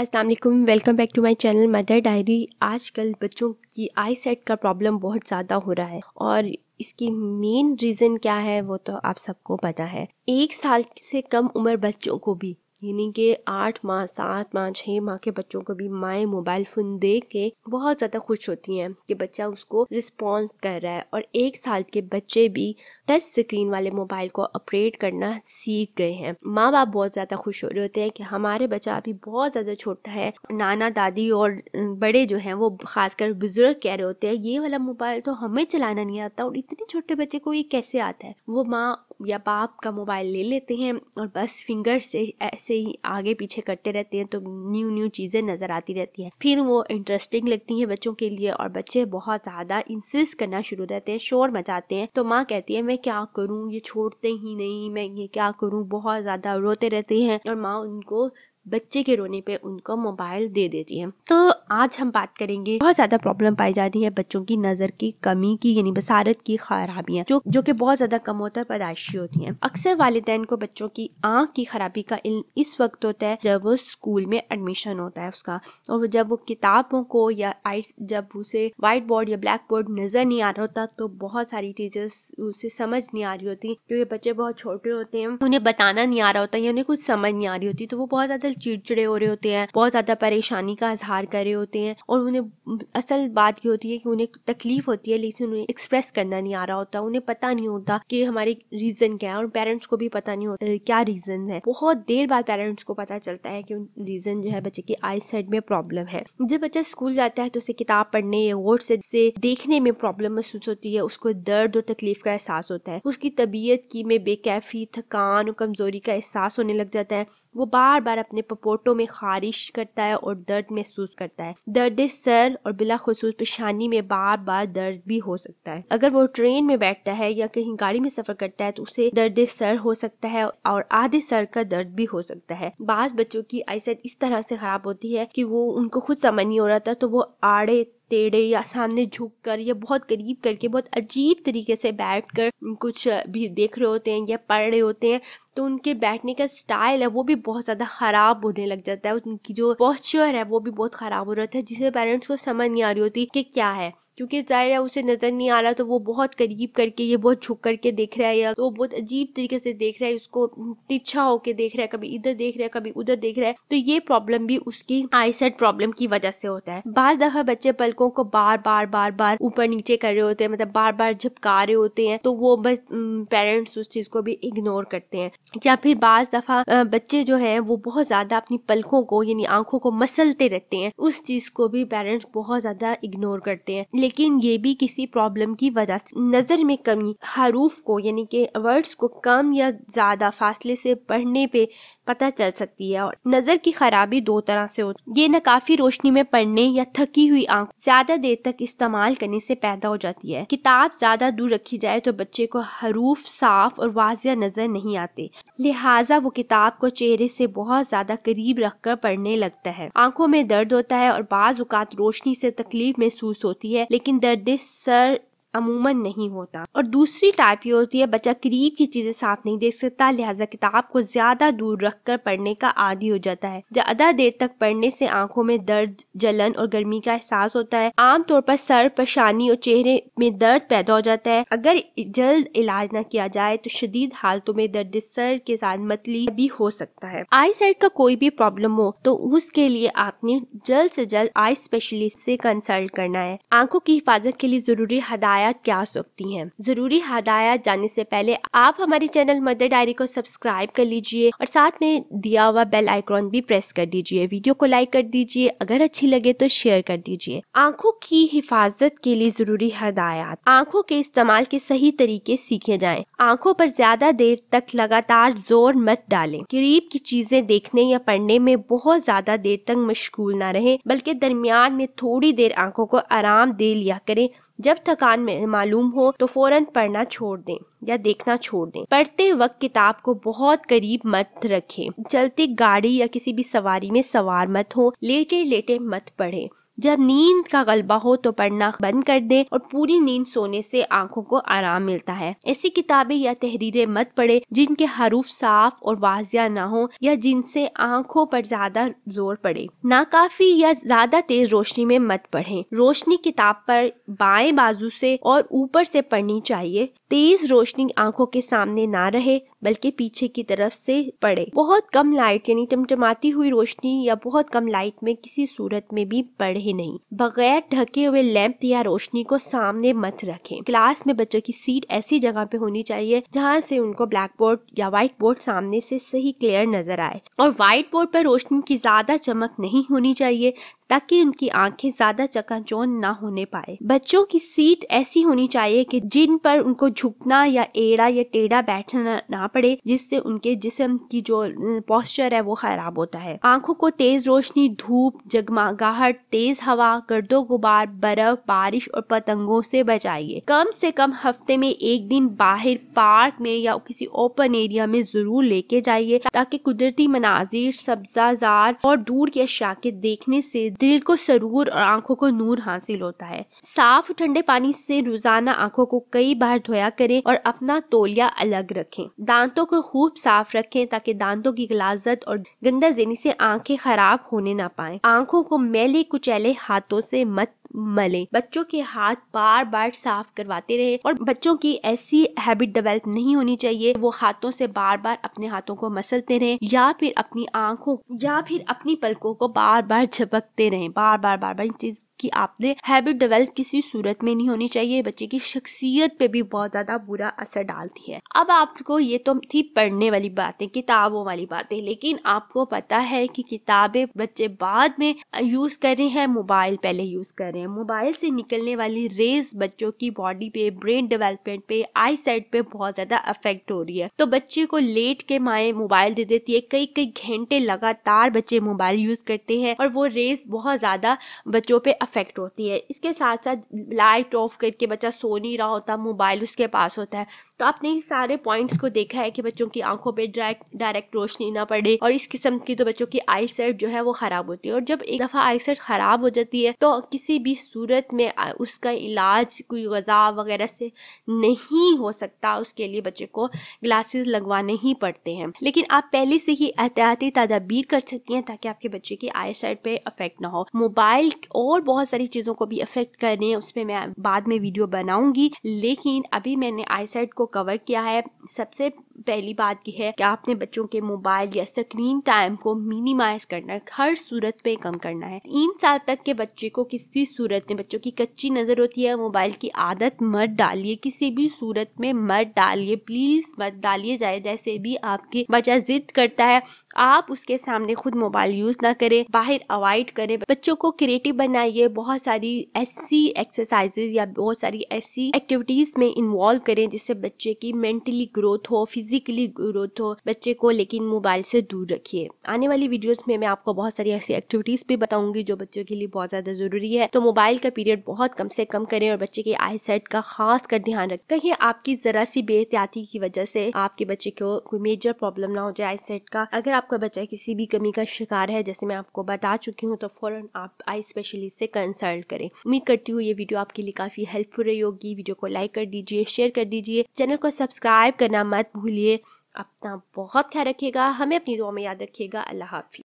अस्सलाम वालेकुम welcome back to my channel mother diary आजकल बच्चों की आई सेट का प्रॉब्लम बहुत ज़्यादा हो रहा है और इसकी मेन रीज़न क्या है वो तो आप सबको पता है एक साल से कम उम्र बच्चों को भी यानी कि आठ माह सात माह छः माह के बच्चों को भी माएँ मोबाइल फ़ोन दे के बहुत ज़्यादा खुश होती हैं कि बच्चा उसको रिस्पॉन्स कर रहा है और एक साल के बच्चे भी टच स्क्रीन वाले मोबाइल को ऑपरेट करना सीख गए हैं माँ बाप बहुत ज़्यादा खुश हो रहे होते हैं कि हमारे बच्चा अभी बहुत ज़्यादा छोटा है नाना दादी और बड़े जो हैं वो खासकर बुजुर्ग कह रहे होते हैं ये वाला मोबाइल तो हमें चलाना नहीं आता और इतने छोटे बच्चे को ये कैसे आता है वो माँ या बाप का मोबाइल ले लेते हैं और बस फिंगर से ऐसे ही आगे पीछे करते रहते हैं तो न्यू न्यू चीज़ें नज़र आती रहती हैं फिर वो इंटरेस्टिंग लगती हैं बच्चों के लिए और बच्चे बहुत ज़्यादा इंसिस करना शुरू रहते हैं शोर मचाते हैं तो माँ कहती है मैं क्या करूँ ये छोड़ते ही नहीं मैं ये क्या करूँ बहुत ज़्यादा रोते रहते हैं और माँ उनको बच्चे के रोने पे उनको मोबाइल दे देती है तो आज हम बात करेंगे बहुत ज्यादा प्रॉब्लम पाई जा रही है बच्चों की नजर की कमी की यानी बसारत की खराबियाँ जो जो कि बहुत ज्यादा कम होता है पैदाइशी होती है अक्सर वाले को बच्चों की आँख की खराबी का इल्म इस वक्त होता है जब वो स्कूल में एडमिशन होता है उसका और जब वो किताबों को या आइट जब उसे वाइट बोर्ड या ब्लैक बोर्ड नजर नहीं आ रहा होता तो बहुत सारी टीचर्स उसे समझ नहीं आ रही होती क्योंकि बच्चे बहुत छोटे होते हैं उन्हें बताना नहीं आ रहा होता या उन्हें कुछ समझ नहीं आ रही होती तो वो बहुत ज्यादा बिल्कुल चिड़चिड़े हो रहे होते हैं बहुत ज़्यादा परेशानी का इजहार कर रहे होते हैं और उन्हें असल बात ये होती है कि उन्हें तकलीफ होती है लेकिन उन्हें एक्सप्रेस करना नहीं आ रहा होता उन्हें पता नहीं होता कि हमारे रीज़न क्या है और पेरेंट्स को भी पता नहीं होता क्या रीज़न है बहुत देर बाद पेरेंट्स को पता चलता है कि रीज़न जो है बच्चे की आई साइड में प्रॉब्लम है जब बच्चा स्कूल जाता है तो उसे किताब पढ़ने या गौर से देखने में प्रॉब्लम महसूस होती है उसको दर्द और तकलीफ का एहसास होता है उसकी तबीयत की में बेकैफी थकान और कमज़ोरी का एहसास होने लग जाता है वो बार बार अपने अपने पपोटों में खारिश करता है और दर्द महसूस करता है दर्द सर और बिला खसूस पेशानी में बार बार दर्द भी हो सकता है अगर वो ट्रेन में बैठता है या कहीं गाड़ी में सफर करता है तो उसे दर्द सर हो सकता है और आधे सर का दर्द भी हो सकता है बाज बच्चों की आईसेट इस तरह से खराब होती है कि वो उनको खुद समझ नहीं हो रहा था तो वो आड़े टेढ़े या सामने झुक कर या बहुत करीब करके बहुत अजीब तरीके से बैठ कर कुछ भी देख रहे होते हैं या पढ़ रहे होते हैं तो उनके बैठने का स्टाइल है वो भी बहुत ज़्यादा ख़राब होने लग जाता है उनकी जो पॉस्चर है वो भी बहुत ख़राब हो रहा था जिसे पेरेंट्स को समझ नहीं आ रही होती कि क्या है क्योंकि जाहिर है उसे नज़र नहीं आ रहा तो वो बहुत करीब करके ये बहुत झुक करके देख रहा है या तो बहुत अजीब तरीके से देख रहा है उसको तिरछा होके देख रहा है कभी इधर देख रहा है कभी उधर देख रहा है तो ये प्रॉब्लम भी उसकी आईसेट प्रॉब्लम की वजह से होता है बाज दफा बच्चे पलकों को बार बार बार बार ऊपर नीचे कर रहे होते हैं मतलब बार बार झपका रहे होते हैं तो वो बस पेरेंट्स उस चीज को भी इग्नोर करते हैं या फिर बाज दफा बच्चे जो है वो बहुत ज्यादा अपनी पलकों को यानी आंखों को मसलते रहते हैं उस चीज को भी पेरेंट्स बहुत ज्यादा इग्नोर करते हैं लेकिन ये भी किसी प्रॉब्लम की वजह से नज़र में कमी हरूफ को यानी कि वर्ड्स को कम या ज़्यादा फासले से पढ़ने पे पता चल सकती है और नज़र की खराबी दो तरह से होती ये न काफी रोशनी में पढ़ने या थकी हुई आंख ज्यादा देर तक इस्तेमाल करने से पैदा हो जाती है किताब ज्यादा दूर रखी जाए तो बच्चे को हरूफ साफ और वाजिया नज़र नहीं आते लिहाजा वो किताब को चेहरे से बहुत ज्यादा करीब रखकर पढ़ने लगता है आंखों में दर्द होता है और बाज रोशनी से तकलीफ महसूस होती है लेकिन दर्द सर अमूमन नहीं होता और दूसरी टाइप ये होती है बच्चा करीब की चीजें साफ नहीं देख सकता लिहाजा किताब को ज्यादा दूर रखकर पढ़ने का आदि हो जाता है ज्यादा देर तक पढ़ने से आंखों में दर्द जलन और गर्मी का एहसास होता है आमतौर पर सर परेशानी और चेहरे में दर्द पैदा हो जाता है अगर जल्द इलाज न किया जाए तो शदीद हालतों में दर्द सर के साथ मतली भी हो सकता है आई साइट का कोई भी प्रॉब्लम हो तो उसके लिए आपने जल्द से जल्द आई स्पेशलिस्ट से कंसल्ट करना है आंखों की हिफाजत के लिए जरूरी हदायत हदायत क्या हो सकती हैं जरूरी हदायत जानने से पहले आप हमारे चैनल मदर डायरी को सब्सक्राइब कर लीजिए और साथ में दिया हुआ बेल आइकॉन भी प्रेस कर दीजिए वीडियो को लाइक कर दीजिए अगर अच्छी लगे तो शेयर कर दीजिए आंखों की हिफाजत के लिए जरूरी हदायत आंखों के इस्तेमाल के सही तरीके सीखे जाए आंखों पर ज्यादा देर तक लगातार जोर मत डालें करीब की चीजें देखने या पढ़ने में बहुत ज्यादा देर तक मशगूल ना रहें बल्कि दरमियान में थोड़ी देर आंखों को आराम दे लिया करें जब थकान में मालूम हो तो फौरन पढ़ना छोड़ दें या देखना छोड़ दें पढ़ते वक्त किताब को बहुत करीब मत रखें चलती गाड़ी या किसी भी सवारी में सवार मत हो लेटे लेटे मत पढ़ें जब नींद का गलबा हो तो पढ़ना बंद कर दे और पूरी नींद सोने से आंखों को आराम मिलता है ऐसी किताबें या तहरीरें मत पढ़े जिनके हरूफ साफ और वाजिया ना हो या जिनसे आंखों पर ज्यादा जोर पड़े नाकाफी या ज्यादा तेज रोशनी में मत पढ़े रोशनी किताब पर बाएं बाजू से और ऊपर से पढ़नी चाहिए तेज रोशनी आंखों के सामने ना रहे बल्कि पीछे की तरफ से पड़े बहुत कम लाइट यानी टमटमाती हुई रोशनी या बहुत कम लाइट में किसी सूरत में भी पढ़े नहीं बगैर ढके हुए लैंप या रोशनी को सामने मत रखें क्लास में बच्चों की सीट ऐसी जगह पे होनी चाहिए जहाँ से उनको ब्लैक बोर्ड या व्हाइट बोर्ड सामने से सही क्लियर नजर आए और व्हाइट बोर्ड पर रोशनी की ज्यादा चमक नहीं होनी चाहिए ताकि उनकी आंखें ज्यादा चकाचौन ना होने पाए बच्चों की सीट ऐसी होनी चाहिए कि जिन पर उनको झुकना या एड़ा या टेढ़ा बैठना ना पड़े जिससे उनके जिसम की जो पॉस्चर है वो खराब होता है आंखों को तेज रोशनी धूप जगमगाहट तेज हवा गर्दो गुबार बर्फ बारिश और पतंगों से बचाइए कम से कम हफ्ते में एक दिन बाहर पार्क में या किसी ओपन एरिया में जरूर लेके जाइए ताकि कुदरती मनाजिर सब्जाजार और दूर की अशिया के देखने से दिल को सरूर और आंखों को नूर हासिल होता है साफ ठंडे पानी से रोजाना आंखों को कई बार धोया करें और अपना तोलिया अलग रखें दांतों को खूब साफ रखें ताकि दांतों की गलाजत और गंदा जनी से आंखें खराब होने ना पाए आंखों को मैले कुचैले हाथों से मत मले बच्चों के हाथ बार बार साफ करवाते रहे और बच्चों की ऐसी हैबिट डेवलप नहीं होनी चाहिए वो हाथों से बार बार अपने हाथों को मसलते रहे या फिर अपनी आंखों या फिर अपनी पलकों को बार बार झपकते रहे बार बार बार बार इन चीज की आपने हैबिट डेवलप किसी सूरत में नहीं होनी चाहिए बच्चे की शख्सियत पे भी बहुत ज्यादा बुरा असर डालती है अब आपको ये तो थी पढ़ने वाली बातें किताबों वाली बातें लेकिन आपको पता है कि किताबें बच्चे बाद में यूज कर रहे हैं मोबाइल पहले यूज कर रहे हैं रहे हैं मोबाइल से निकलने वाली रेज बच्चों की बॉडी पे ब्रेन डेवलपमेंट पे आई साइड पे बहुत ज़्यादा अफेक्ट हो रही है तो बच्चे को लेट के माए मोबाइल दे देती है कई कई घंटे लगातार बच्चे मोबाइल यूज़ करते हैं और वो रेस बहुत ज़्यादा बच्चों पे अफेक्ट होती है इसके साथ साथ लाइट ऑफ करके बच्चा सो नहीं रहा होता मोबाइल उसके पास होता है तो आपने सारे पॉइंट्स को देखा है कि बच्चों की आंखों पे डायरेक्ट डायरेक्ट रोशनी ना पड़े और इस किस्म की तो बच्चों की आई सेट जो है वो खराब होती है और जब एक दफ़ा आई सेट खराब हो जाती है तो किसी भी सूरत में उसका इलाज कोई गज़ा वगैरह से नहीं हो सकता उसके लिए बच्चे को ग्लासेस लगवाने ही पड़ते हैं लेकिन आप पहले से ही एहतियाती तदाबीर कर सकती हैं ताकि आपके बच्चे की आई सेट पे अफेक्ट ना हो मोबाइल और बहुत सारी चीज़ों को भी अफेक्ट करने उस पर मैं बाद में वीडियो बनाऊंगी लेकिन अभी मैंने आई सेट को कवर किया है सबसे पहली बात यह है कि आपने बच्चों के मोबाइल या स्क्रीन टाइम को मिनिमाइज करना है हर सूरत पे कम करना है तीन साल तक के बच्चे को किसी सूरत में बच्चों की कच्ची नज़र होती है मोबाइल की आदत मत डालिए किसी भी सूरत में मत डालिए प्लीज़ मत डालिए जाए जैसे भी आपके बच्चा जिद करता है आप उसके सामने खुद मोबाइल यूज़ ना करें बाहर अवॉइड करें बच्चों को क्रिएटिव बनाइए बहुत सारी ऐसी एक्सरसाइजेज या बहुत सारी ऐसी एक्टिविटीज़ में इन्वॉल्व करें जिससे बच्चे की मेंटली ग्रोथ हो फिजिकली ग्रोथ हो तो बच्चे को लेकिन मोबाइल से दूर रखिए आने वाली वीडियोस में मैं आपको बहुत सारी ऐसी एक्टिविटीज भी बताऊंगी जो बच्चों के लिए बहुत ज्यादा जरूरी है तो मोबाइल का पीरियड बहुत कम से कम करें और बच्चे की आई सेट का खास कर ध्यान रखें कहीं आपकी जरा सी बेहतियाती की वजह से आपके बच्चे को कोई मेजर प्रॉब्लम ना हो जाए आई सेट का अगर आपका बच्चा किसी भी कमी का शिकार है जैसे मैं आपको बता चुकी हूँ तो फौरन आप आई स्पेशलिस्ट से कंसल्ट करें उम्मीद करती हूँ ये वीडियो आपके लिए काफी हेल्पफुल रही होगी वीडियो को लाइक कर दीजिए शेयर कर दीजिए चैनल को सब्सक्राइब करना मत भूल भूलिए अपना बहुत ख्याल रखिएगा हमें अपनी दुआ में याद रखिएगा अल्लाह हाफि